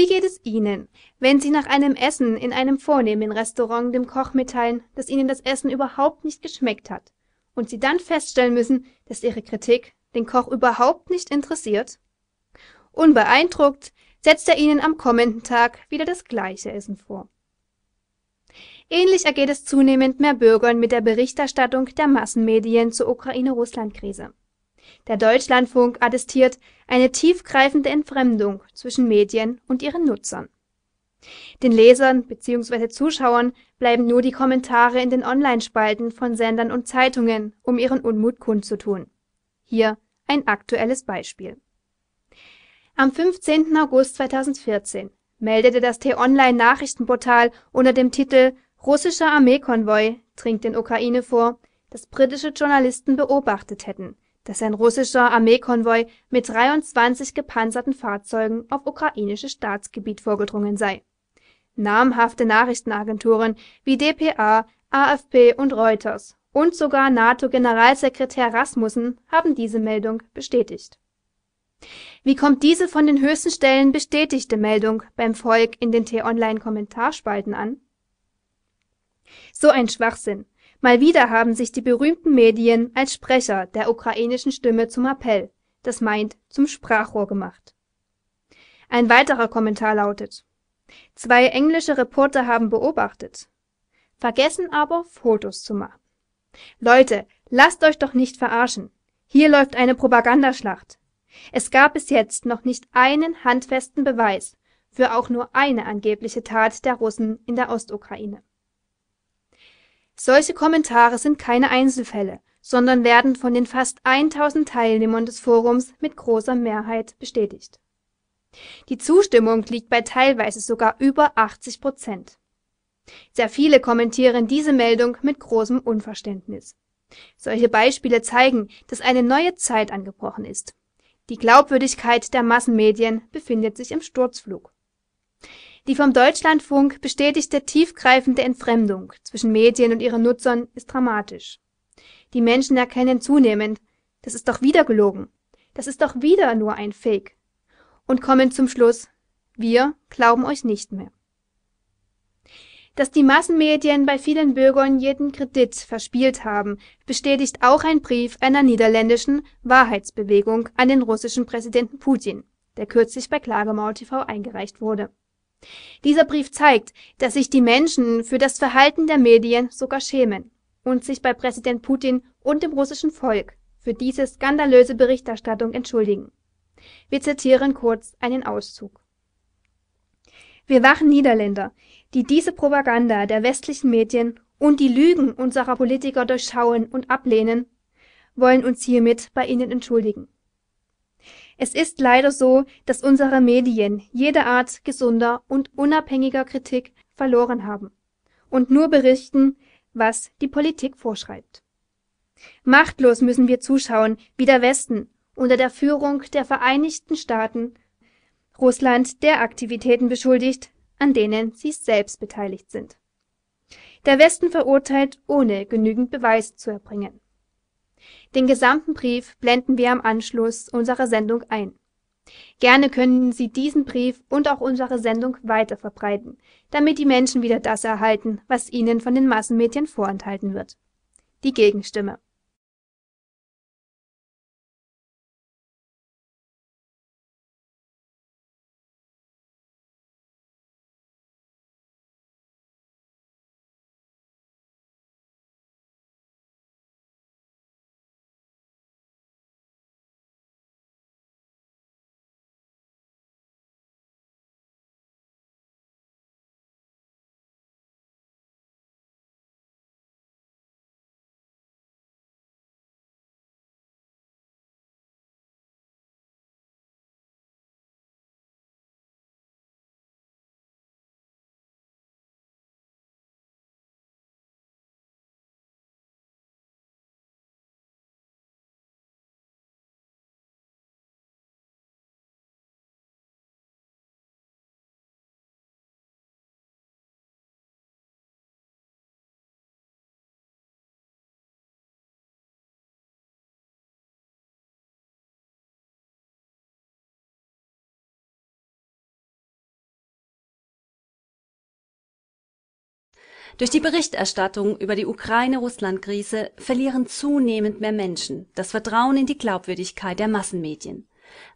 Wie geht es Ihnen, wenn Sie nach einem Essen in einem vornehmen Restaurant dem Koch mitteilen, dass Ihnen das Essen überhaupt nicht geschmeckt hat und Sie dann feststellen müssen, dass Ihre Kritik den Koch überhaupt nicht interessiert? Unbeeindruckt setzt er Ihnen am kommenden Tag wieder das gleiche Essen vor. Ähnlich ergeht es zunehmend mehr Bürgern mit der Berichterstattung der Massenmedien zur Ukraine-Russland-Krise. Der Deutschlandfunk attestiert, eine tiefgreifende Entfremdung zwischen Medien und ihren Nutzern. Den Lesern bzw. Zuschauern bleiben nur die Kommentare in den Online-Spalten von Sendern und Zeitungen, um ihren Unmut kundzutun. Hier ein aktuelles Beispiel. Am 15. August 2014 meldete das T-Online-Nachrichtenportal unter dem Titel Russischer Armeekonvoi dringt in Ukraine vor, dass britische Journalisten beobachtet hätten dass ein russischer Armeekonvoi mit 23 gepanzerten Fahrzeugen auf ukrainisches Staatsgebiet vorgedrungen sei. Namhafte Nachrichtenagenturen wie dpa, AFP und Reuters und sogar NATO-Generalsekretär Rasmussen haben diese Meldung bestätigt. Wie kommt diese von den höchsten Stellen bestätigte Meldung beim Volk in den T-Online-Kommentarspalten an? So ein Schwachsinn Mal wieder haben sich die berühmten Medien als Sprecher der ukrainischen Stimme zum Appell, das meint zum Sprachrohr gemacht. Ein weiterer Kommentar lautet Zwei englische Reporter haben beobachtet, vergessen aber Fotos zu machen. Leute, lasst euch doch nicht verarschen. Hier läuft eine Propagandaschlacht. Es gab bis jetzt noch nicht einen handfesten Beweis für auch nur eine angebliche Tat der Russen in der Ostukraine. Solche Kommentare sind keine Einzelfälle, sondern werden von den fast 1000 Teilnehmern des Forums mit großer Mehrheit bestätigt. Die Zustimmung liegt bei teilweise sogar über 80 Prozent. Sehr viele kommentieren diese Meldung mit großem Unverständnis. Solche Beispiele zeigen, dass eine neue Zeit angebrochen ist. Die Glaubwürdigkeit der Massenmedien befindet sich im Sturzflug die vom Deutschlandfunk bestätigte tiefgreifende Entfremdung zwischen Medien und ihren Nutzern ist dramatisch. Die Menschen erkennen zunehmend „ Das ist doch wieder gelogen. Das ist doch wieder nur ein Fake “und kommen zum Schluss: „ Wir glauben euch nicht mehr. “Dass die Massenmedien bei vielen Bürgern jeden Kredit verspielt haben, bestätigt auch ein Brief einer niederländischen „ Wahrheitsbewegung “an den russischen Präsidenten Putin, der kürzlich bei Klagemauer TV eingereicht wurde dieser Brief zeigt, dass sich die Menschen für das Verhalten der Medien sogar schämen und sich bei Präsident Putin und dem russischen Volk für diese skandalöse Berichterstattung entschuldigen. Wir zitieren kurz einen Auszug. Wir wachen Niederländer, die diese Propaganda der westlichen Medien und die Lügen unserer Politiker durchschauen und ablehnen, wollen uns hiermit bei Ihnen entschuldigen es ist leider so, dass unsere Medien jede Art gesunder und unabhängiger Kritik verloren haben und nur berichten, was die Politik vorschreibt. Machtlos müssen wir zuschauen, wie der Westen unter der Führung der Vereinigten Staaten Russland der Aktivitäten beschuldigt, an denen sie selbst beteiligt sind. Der Westen verurteilt, ohne genügend Beweis zu erbringen. Den gesamten Brief blenden wir am Anschluss unserer Sendung ein. Gerne können Sie diesen Brief und auch unsere Sendung weiterverbreiten, damit die Menschen wieder das erhalten, was ihnen von den Massenmedien vorenthalten wird: die Gegenstimme Durch die Berichterstattung über die Ukraine-Russland-Krise verlieren zunehmend mehr Menschen das Vertrauen in die Glaubwürdigkeit der Massenmedien.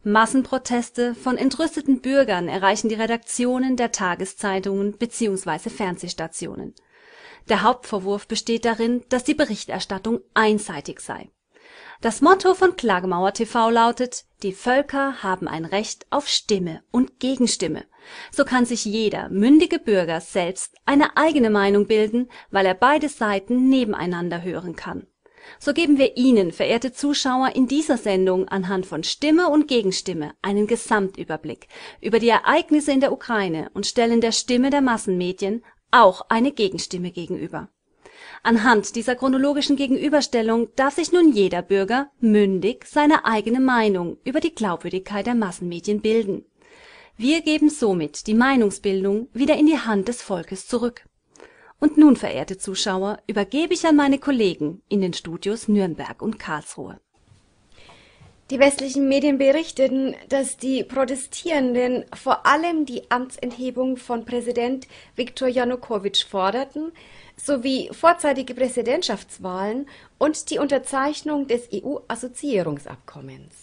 Massenproteste von entrüsteten Bürgern erreichen die Redaktionen der Tageszeitungen bzw. Fernsehstationen. Der Hauptvorwurf besteht darin, dass die Berichterstattung einseitig sei das Motto von Klagemauer TV lautet: „ Die Völker haben ein Recht auf Stimme und Gegenstimme. “So kann sich jeder mündige Bürger selbst eine eigene Meinung bilden, weil er beide Seiten nebeneinander hören kann. So geben wir Ihnen, verehrte Zuschauer, in dieser Sendung anhand von Stimme und Gegenstimme einen Gesamtüberblick über die Ereignisse in der Ukraine und stellen der Stimme der Massenmedien auch eine Gegenstimme gegenüber Anhand dieser chronologischen Gegenüberstellung darf sich nun jeder Bürger mündig seine eigene Meinung über die Glaubwürdigkeit der Massenmedien bilden. Wir geben somit die Meinungsbildung wieder in die Hand des Volkes zurück. Und nun, verehrte Zuschauer, übergebe ich an meine Kollegen in den Studios Nürnberg und Karlsruhe die westlichen Medien berichteten, dass die Protestierenden vor allem die Amtsenthebung von Präsident Viktor Janukowitsch forderten, sowie vorzeitige Präsidentschaftswahlen und die Unterzeichnung des EU-Assoziierungsabkommens.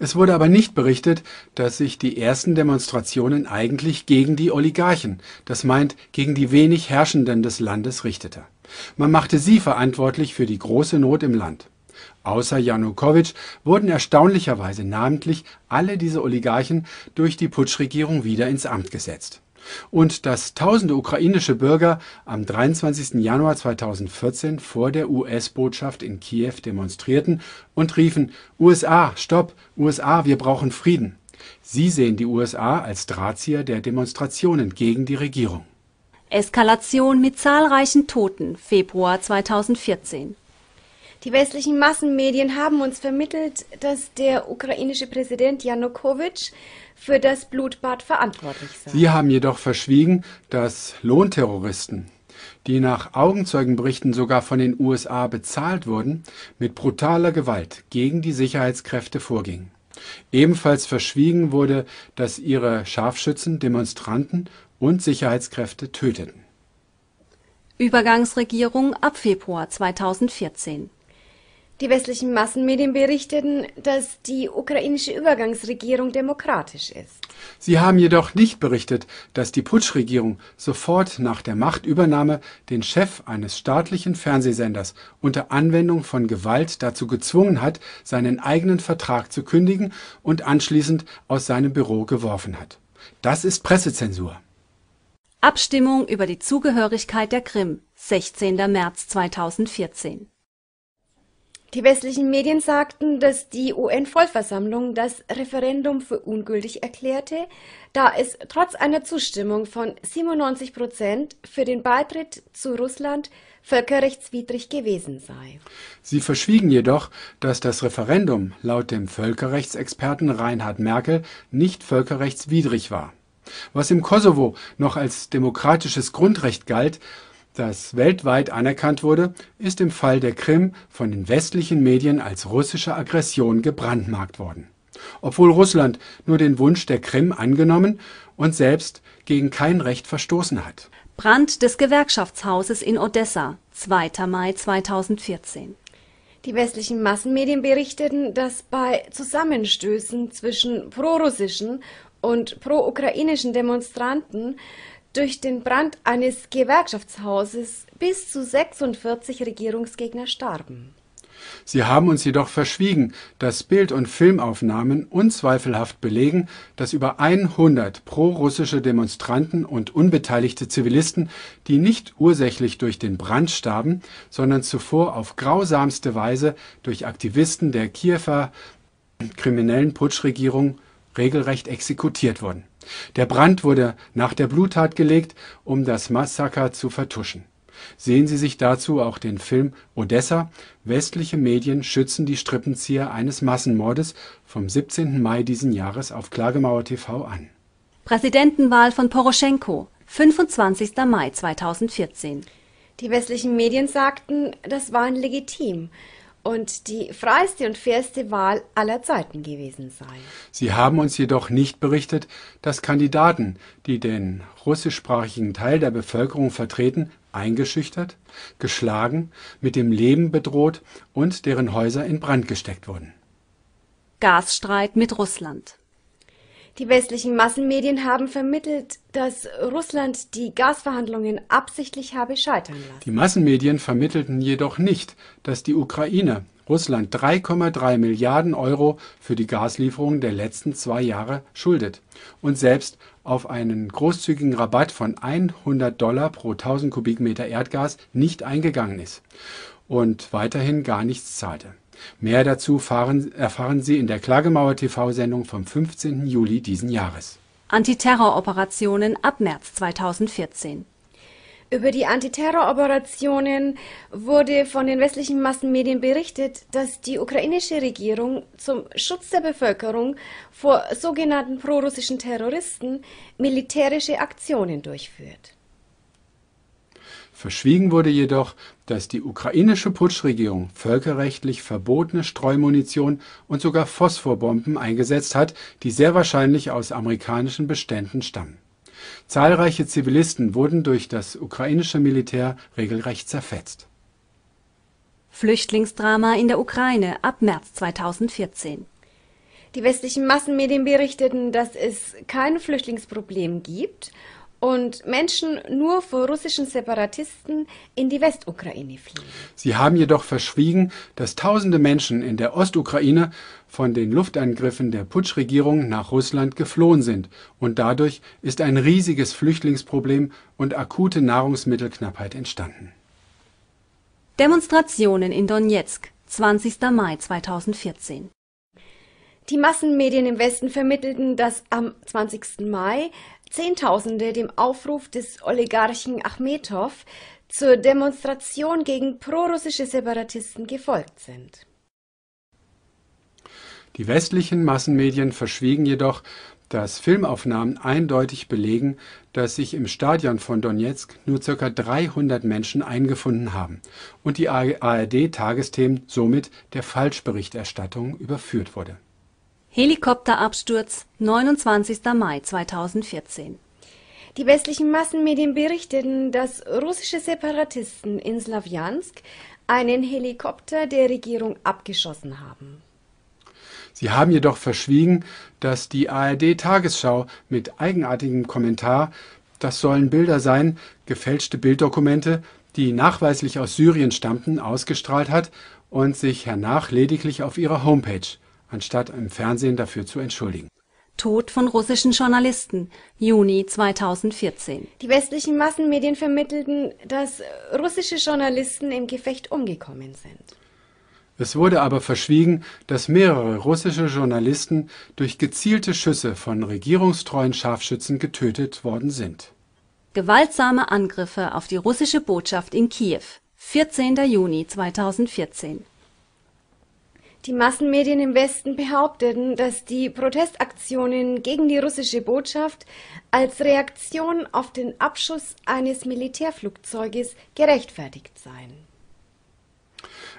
Es wurde aber nicht berichtet, dass sich die ersten Demonstrationen eigentlich gegen die Oligarchen, das meint gegen die wenig Herrschenden des Landes richtete. Man machte sie verantwortlich für die große Not im Land. Außer Janukowitsch wurden erstaunlicherweise namentlich alle diese Oligarchen durch die Putschregierung wieder ins Amt gesetzt. Und dass tausende ukrainische Bürger am 23. Januar 2014 vor der US-Botschaft in Kiew demonstrierten und riefen USA, stopp, USA, wir brauchen Frieden. Sie sehen die USA als Drahtzieher der Demonstrationen gegen die Regierung. Eskalation mit zahlreichen Toten Februar 2014 die westlichen Massenmedien haben uns vermittelt, dass der ukrainische Präsident Janukowitsch für das Blutbad verantwortlich sei. Sie haben jedoch verschwiegen, dass Lohnterroristen, die nach Augenzeugenberichten sogar von den USA bezahlt wurden, mit brutaler Gewalt gegen die Sicherheitskräfte vorgingen. Ebenfalls verschwiegen wurde, dass ihre Scharfschützen Demonstranten und Sicherheitskräfte töteten. Übergangsregierung ab Februar 2014 die westlichen Massenmedien berichteten, dass die ukrainische Übergangsregierung demokratisch ist. Sie haben jedoch nicht berichtet, dass die Putschregierung sofort nach der Machtübernahme den Chef eines staatlichen Fernsehsenders unter Anwendung von Gewalt dazu gezwungen hat, seinen eigenen Vertrag zu kündigen und anschließend aus seinem Büro geworfen hat. Das ist Pressezensur. Abstimmung über die Zugehörigkeit der Krim, 16. März 2014 die westlichen Medien sagten, dass die UN-Vollversammlung das Referendum für ungültig erklärte, da es trotz einer Zustimmung von 97 Prozent für den Beitritt zu Russland völkerrechtswidrig gewesen sei. Sie verschwiegen jedoch, dass das Referendum laut dem Völkerrechtsexperten Reinhard Merkel nicht völkerrechtswidrig war. Was im Kosovo noch als demokratisches Grundrecht galt das weltweit anerkannt wurde, ist im Fall der Krim von den westlichen Medien als russische Aggression gebrandmarkt worden, obwohl Russland nur den Wunsch der Krim angenommen und selbst gegen kein Recht verstoßen hat. Brand des Gewerkschaftshauses in Odessa, 2. Mai 2014 die westlichen Massenmedien berichteten, dass bei Zusammenstößen zwischen prorussischen und pro-ukrainischen Demonstranten durch den Brand eines Gewerkschaftshauses bis zu 46 Regierungsgegner starben. Sie haben uns jedoch verschwiegen, dass Bild- und Filmaufnahmen unzweifelhaft belegen, dass über 100 prorussische Demonstranten und unbeteiligte Zivilisten, die nicht ursächlich durch den Brand starben, sondern zuvor auf grausamste Weise durch Aktivisten der Kiewer kriminellen Putschregierung regelrecht exekutiert wurden der Brand wurde nach der Bluttat gelegt, um das Massaker zu vertuschen. Sehen Sie sich dazu auch den Film Odessa. Westliche Medien schützen die Strippenzieher eines Massenmordes vom 17. Mai diesen Jahres auf Klagemauer TV an. Präsidentenwahl von Poroschenko, 25. Mai 2014 Die westlichen Medien sagten, das Wahlen legitim und die freiste und fairste Wahl aller Zeiten gewesen sei. Sie haben uns jedoch nicht berichtet, dass Kandidaten, die den russischsprachigen Teil der Bevölkerung vertreten, eingeschüchtert, geschlagen, mit dem Leben bedroht und deren Häuser in Brand gesteckt wurden. Gasstreit mit Russland die westlichen Massenmedien haben vermittelt, dass Russland die Gasverhandlungen absichtlich habe scheitern lassen. Die Massenmedien vermittelten jedoch nicht, dass die Ukraine Russland 3,3 Milliarden Euro für die Gaslieferungen der letzten zwei Jahre schuldet und selbst auf einen großzügigen Rabatt von 100 Dollar pro 1000 Kubikmeter Erdgas nicht eingegangen ist und weiterhin gar nichts zahlte. Mehr dazu erfahren Sie in der Klagemauer TV-Sendung vom 15. Juli diesen Jahres. Antiterroroperationen ab März 2014 über die Antiterroroperationen wurde von den westlichen Massenmedien berichtet, dass die ukrainische Regierung zum Schutz der Bevölkerung vor sogenannten prorussischen Terroristen militärische Aktionen durchführt. Verschwiegen wurde jedoch, dass die ukrainische Putschregierung völkerrechtlich verbotene Streumunition und sogar Phosphorbomben eingesetzt hat, die sehr wahrscheinlich aus amerikanischen Beständen stammen. Zahlreiche Zivilisten wurden durch das ukrainische Militär regelrecht zerfetzt. Flüchtlingsdrama in der Ukraine ab März 2014 Die westlichen Massenmedien berichteten, dass es kein Flüchtlingsproblem gibt und Menschen nur vor russischen Separatisten in die Westukraine fliehen. Sie haben jedoch verschwiegen, dass tausende Menschen in der Ostukraine von den Luftangriffen der Putschregierung nach Russland geflohen sind und dadurch ist ein riesiges Flüchtlingsproblem und akute Nahrungsmittelknappheit entstanden. Demonstrationen in Donetsk, 20. Mai 2014 die Massenmedien im Westen vermittelten, dass am 20. Mai Zehntausende dem Aufruf des Oligarchen Achmetow zur Demonstration gegen prorussische Separatisten gefolgt sind. Die westlichen Massenmedien verschwiegen jedoch, dass Filmaufnahmen eindeutig belegen, dass sich im Stadion von Donetsk nur ca. 300 Menschen eingefunden haben und die ARD-Tagesthemen somit der Falschberichterstattung überführt wurde Helikopterabsturz, 29. Mai 2014 Die westlichen Massenmedien berichteten, dass russische Separatisten in Slawjansk einen Helikopter der Regierung abgeschossen haben. Sie haben jedoch verschwiegen, dass die ARD-Tagesschau mit eigenartigem Kommentar das sollen Bilder sein, gefälschte Bilddokumente, die nachweislich aus Syrien stammten, ausgestrahlt hat und sich hernach lediglich auf ihrer Homepage anstatt im Fernsehen dafür zu entschuldigen. Tod von russischen Journalisten, Juni 2014. Die westlichen Massenmedien vermittelten, dass russische Journalisten im Gefecht umgekommen sind. Es wurde aber verschwiegen, dass mehrere russische Journalisten durch gezielte Schüsse von regierungstreuen Scharfschützen getötet worden sind. Gewaltsame Angriffe auf die russische Botschaft in Kiew, 14. Juni 2014 die Massenmedien im Westen behaupteten, dass die Protestaktionen gegen die russische Botschaft als Reaktion auf den Abschuss eines Militärflugzeuges gerechtfertigt seien.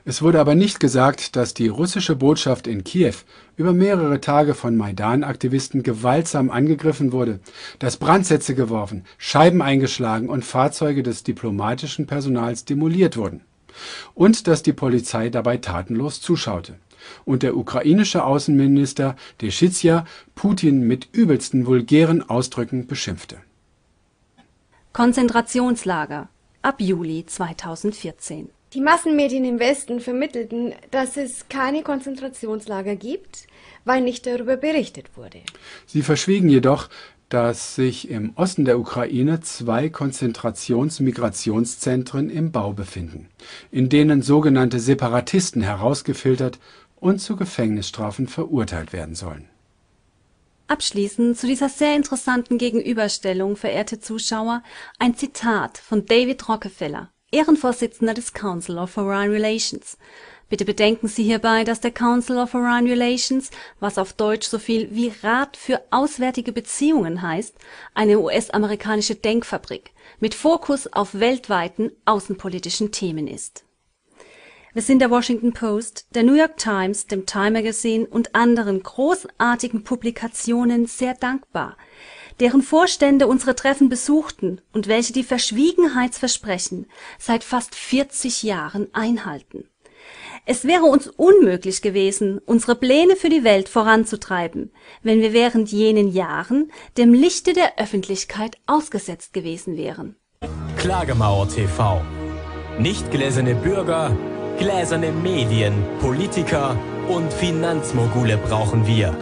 Es wurde aber nicht gesagt, dass die russische Botschaft in Kiew über mehrere Tage von Maidan-Aktivisten gewaltsam angegriffen wurde, dass Brandsätze geworfen, Scheiben eingeschlagen und Fahrzeuge des diplomatischen Personals demoliert wurden und dass die Polizei dabei tatenlos zuschaute und der ukrainische Außenminister Deschizja Putin mit übelsten vulgären Ausdrücken beschimpfte. Konzentrationslager ab Juli 2014 Die Massenmedien im Westen vermittelten, dass es keine Konzentrationslager gibt, weil nicht darüber berichtet wurde. Sie verschwiegen jedoch, dass sich im Osten der Ukraine zwei Konzentrationsmigrationszentren im Bau befinden, in denen sogenannte Separatisten herausgefiltert und zu Gefängnisstrafen verurteilt werden sollen. Abschließend zu dieser sehr interessanten Gegenüberstellung, verehrte Zuschauer, ein Zitat von David Rockefeller, Ehrenvorsitzender des Council of Foreign Relations. Bitte bedenken Sie hierbei, dass der Council of Foreign Relations, was auf Deutsch so viel wie Rat für auswärtige Beziehungen heißt, eine US-amerikanische Denkfabrik mit Fokus auf weltweiten außenpolitischen Themen ist wir sind der Washington Post, der New York Times, dem Time Magazine und anderen großartigen Publikationen sehr dankbar, deren Vorstände unsere Treffen besuchten und welche die Verschwiegenheitsversprechen seit fast 40 Jahren einhalten. Es wäre uns unmöglich gewesen, unsere Pläne für die Welt voranzutreiben, wenn wir während jenen Jahren dem Lichte der Öffentlichkeit ausgesetzt gewesen wären. Klagemauer TV. Nicht gläserne Bürger, gläserne Medien, Politiker und Finanzmogule brauchen wir.